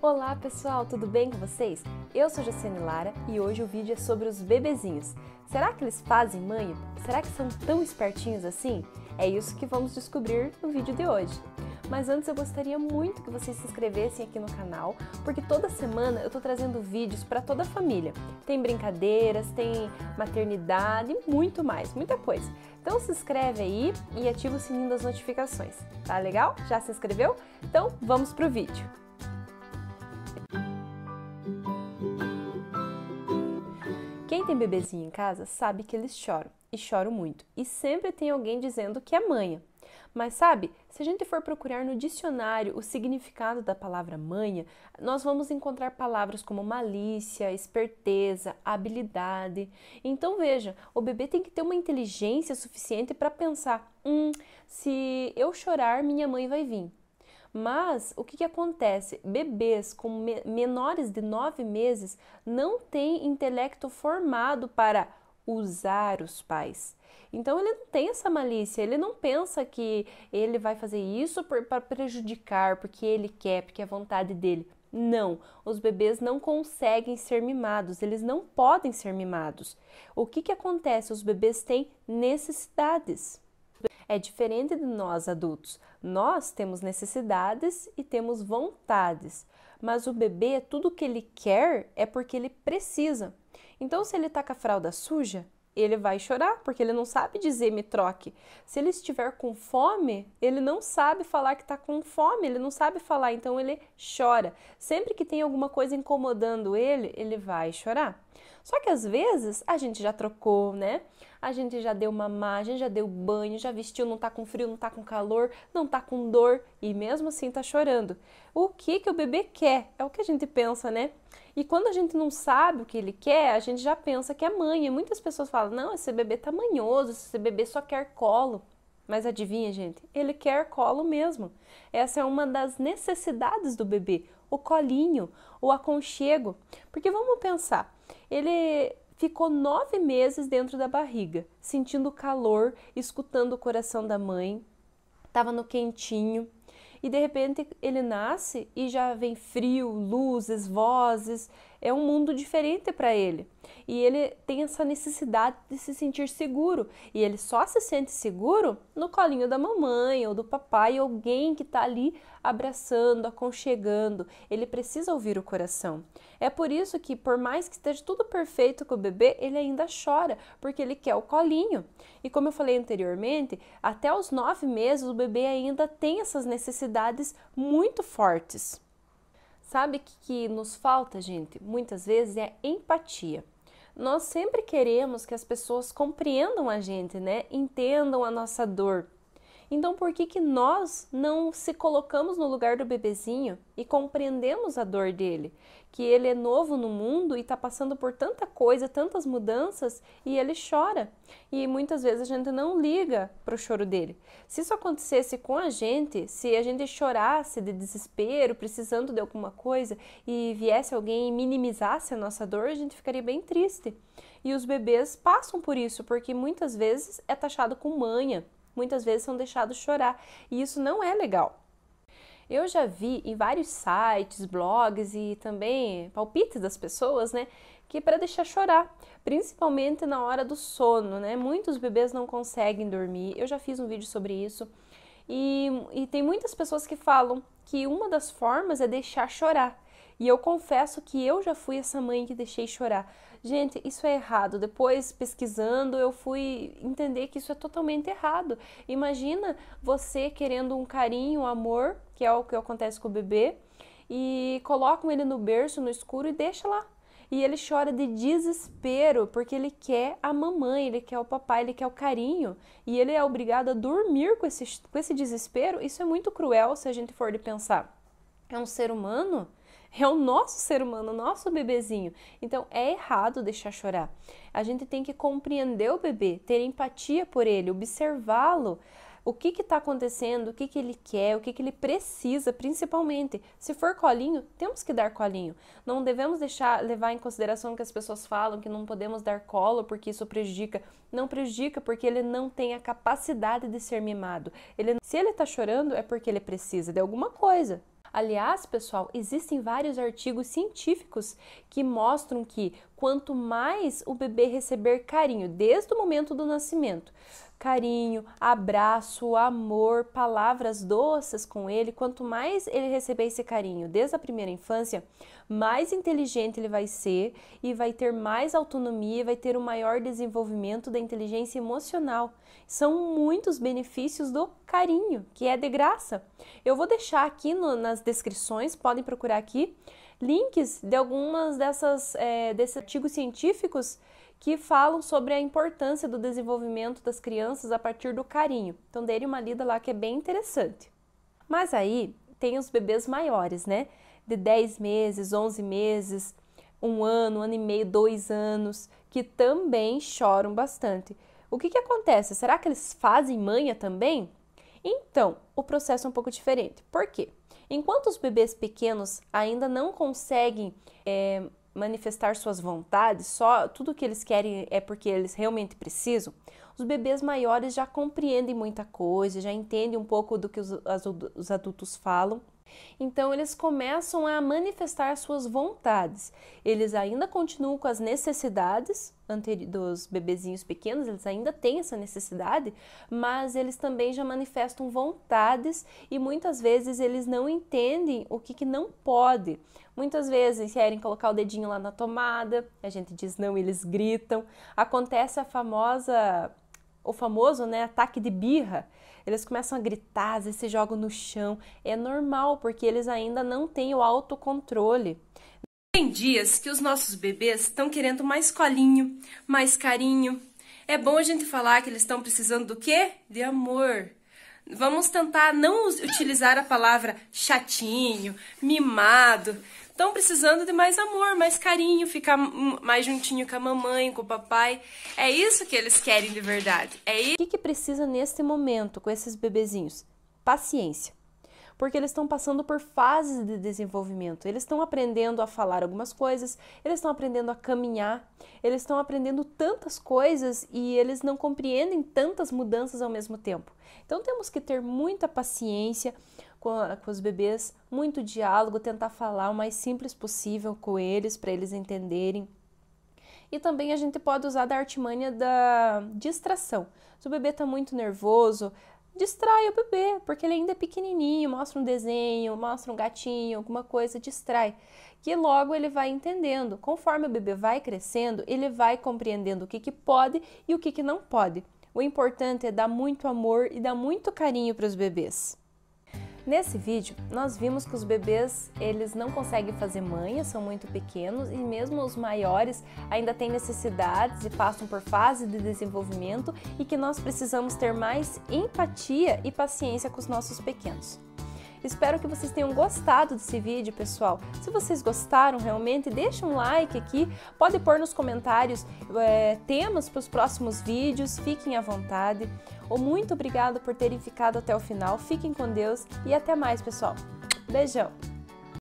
Olá pessoal, tudo bem com vocês? Eu sou Josiane Lara e hoje o vídeo é sobre os bebezinhos. Será que eles fazem mãe? Será que são tão espertinhos assim? É isso que vamos descobrir no vídeo de hoje. Mas antes eu gostaria muito que vocês se inscrevessem aqui no canal, porque toda semana eu tô trazendo vídeos para toda a família. Tem brincadeiras, tem maternidade, muito mais, muita coisa. Então se inscreve aí e ativa o sininho das notificações. Tá legal? Já se inscreveu? Então vamos pro vídeo. Quem tem bebezinho em casa sabe que eles choram e choram muito, e sempre tem alguém dizendo que é manha. Mas sabe, se a gente for procurar no dicionário o significado da palavra manha, nós vamos encontrar palavras como malícia, esperteza, habilidade. Então veja, o bebê tem que ter uma inteligência suficiente para pensar: hum, se eu chorar, minha mãe vai vir. Mas o que, que acontece? Bebês com me menores de 9 meses não têm intelecto formado para usar os pais. Então ele não tem essa malícia, ele não pensa que ele vai fazer isso para prejudicar, porque ele quer, porque é vontade dele. Não, os bebês não conseguem ser mimados, eles não podem ser mimados. O que, que acontece? Os bebês têm necessidades é diferente de nós adultos. Nós temos necessidades e temos vontades, mas o bebê, é tudo que ele quer é porque ele precisa. Então, se ele tá com a fralda suja, ele vai chorar, porque ele não sabe dizer me troque. Se ele estiver com fome, ele não sabe falar que está com fome, ele não sabe falar, então ele chora. Sempre que tem alguma coisa incomodando ele, ele vai chorar. Só que às vezes a gente já trocou, né? A gente já deu uma a já deu banho, já vestiu, não tá com frio, não tá com calor, não tá com dor e mesmo assim tá chorando. O que que o bebê quer? É o que a gente pensa, né? E quando a gente não sabe o que ele quer, a gente já pensa que é mãe. E muitas pessoas falam: "Não, esse bebê tá manhoso, esse bebê só quer colo". Mas adivinha, gente? Ele quer colo mesmo. Essa é uma das necessidades do bebê, o colinho, o aconchego. Porque vamos pensar, ele ficou nove meses dentro da barriga, sentindo calor, escutando o coração da mãe, estava no quentinho. E de repente ele nasce e já vem frio, luzes, vozes, é um mundo diferente para ele. E ele tem essa necessidade de se sentir seguro. E ele só se sente seguro no colinho da mamãe ou do papai, alguém que está ali abraçando, aconchegando. Ele precisa ouvir o coração. É por isso que, por mais que esteja tudo perfeito com o bebê, ele ainda chora, porque ele quer o colinho. E como eu falei anteriormente, até os nove meses o bebê ainda tem essas necessidades muito fortes. Sabe o que nos falta, gente? Muitas vezes é empatia. Nós sempre queremos que as pessoas compreendam a gente, né? Entendam a nossa dor, então, por que, que nós não se colocamos no lugar do bebezinho e compreendemos a dor dele? Que ele é novo no mundo e está passando por tanta coisa, tantas mudanças e ele chora. E muitas vezes a gente não liga para o choro dele. Se isso acontecesse com a gente, se a gente chorasse de desespero, precisando de alguma coisa e viesse alguém e minimizasse a nossa dor, a gente ficaria bem triste. E os bebês passam por isso, porque muitas vezes é taxado com manha muitas vezes são deixados chorar. E isso não é legal. Eu já vi em vários sites, blogs e também palpites das pessoas, né, que é para deixar chorar, principalmente na hora do sono, né? Muitos bebês não conseguem dormir. Eu já fiz um vídeo sobre isso. E, e tem muitas pessoas que falam que uma das formas é deixar chorar. E eu confesso que eu já fui essa mãe que deixei chorar. Gente, isso é errado. Depois, pesquisando, eu fui entender que isso é totalmente errado. Imagina você querendo um carinho, um amor, que é o que acontece com o bebê, e colocam ele no berço, no escuro, e deixa lá. E ele chora de desespero porque ele quer a mamãe, ele quer o papai, ele quer o carinho. E ele é obrigado a dormir com esse, com esse desespero. Isso é muito cruel se a gente for de pensar. É um ser humano é o nosso ser humano, o nosso bebezinho. Então é errado deixar chorar. A gente tem que compreender o bebê, ter empatia por ele, observá-lo. O que está acontecendo, o que, que ele quer, o que, que ele precisa, principalmente. Se for colinho, temos que dar colinho. Não devemos deixar levar em consideração que as pessoas falam que não podemos dar colo porque isso prejudica. Não prejudica porque ele não tem a capacidade de ser mimado. Ele, se ele está chorando, é porque ele precisa de alguma coisa. Aliás, pessoal, existem vários artigos científicos que mostram que quanto mais o bebê receber carinho desde o momento do nascimento, carinho, abraço, amor, palavras doces com ele, quanto mais ele receber esse carinho desde a primeira infância, mais inteligente ele vai ser e vai ter mais autonomia, vai ter um maior desenvolvimento da inteligência emocional. São muitos benefícios do carinho, que é de graça. Eu vou deixar aqui no, nas descrições, podem procurar aqui links de algumas dessas é, desses artigos científicos que falam sobre a importância do desenvolvimento das crianças a partir do carinho. Então, dei uma lida lá que é bem interessante. Mas aí tem os bebês maiores, né? De 10 meses, 11 meses, um ano, um ano e meio, dois anos, que também choram bastante. O que, que acontece? Será que eles fazem manha também? Então, o processo é um pouco diferente. Por quê? Enquanto os bebês pequenos ainda não conseguem é, manifestar suas vontades, só tudo que eles querem é porque eles realmente precisam, os bebês maiores já compreendem muita coisa, já entendem um pouco do que os, as, os adultos falam então eles começam a manifestar suas vontades. Eles ainda continuam com as necessidades dos bebezinhos pequenos, eles ainda têm essa necessidade, mas eles também já manifestam vontades e muitas vezes eles não entendem o que, que não pode. Muitas vezes querem colocar o dedinho lá na tomada, a gente diz não, eles gritam. Acontece a famosa o famoso né, ataque de birra. Eles começam a gritar, às vezes se jogam no chão. É normal, porque eles ainda não têm o autocontrole. Tem dias que os nossos bebês estão querendo mais colinho, mais carinho. É bom a gente falar que eles estão precisando do quê? De amor. Vamos tentar não utilizar a palavra chatinho, mimado, estão precisando de mais amor, mais carinho, ficar mais juntinho com a mamãe, com o papai. É isso que eles querem de verdade. É isso. O que, que precisa neste momento com esses bebezinhos? Paciência. Porque eles estão passando por fases de desenvolvimento. Eles estão aprendendo a falar algumas coisas, eles estão aprendendo a caminhar, eles estão aprendendo tantas coisas e eles não compreendem tantas mudanças ao mesmo tempo. Então temos que ter muita paciência, com, a, com os bebês, muito diálogo, tentar falar o mais simples possível com eles, para eles entenderem. E também a gente pode usar da artimanha da distração. Se o bebê está muito nervoso, distrai o bebê, porque ele ainda é pequenininho, mostra um desenho, mostra um gatinho, alguma coisa, distrai. Que logo ele vai entendendo. Conforme o bebê vai crescendo, ele vai compreendendo o que, que pode e o que, que não pode. O importante é dar muito amor e dar muito carinho para os bebês. Nesse vídeo, nós vimos que os bebês, eles não conseguem fazer manha, são muito pequenos e mesmo os maiores ainda têm necessidades e passam por fase de desenvolvimento e que nós precisamos ter mais empatia e paciência com os nossos pequenos. Espero que vocês tenham gostado desse vídeo, pessoal. Se vocês gostaram realmente, deixe um like aqui, pode pôr nos comentários é, temas para os próximos vídeos, fiquem à vontade. Ou muito obrigado por terem ficado até o final, fiquem com Deus e até mais, pessoal. Beijão!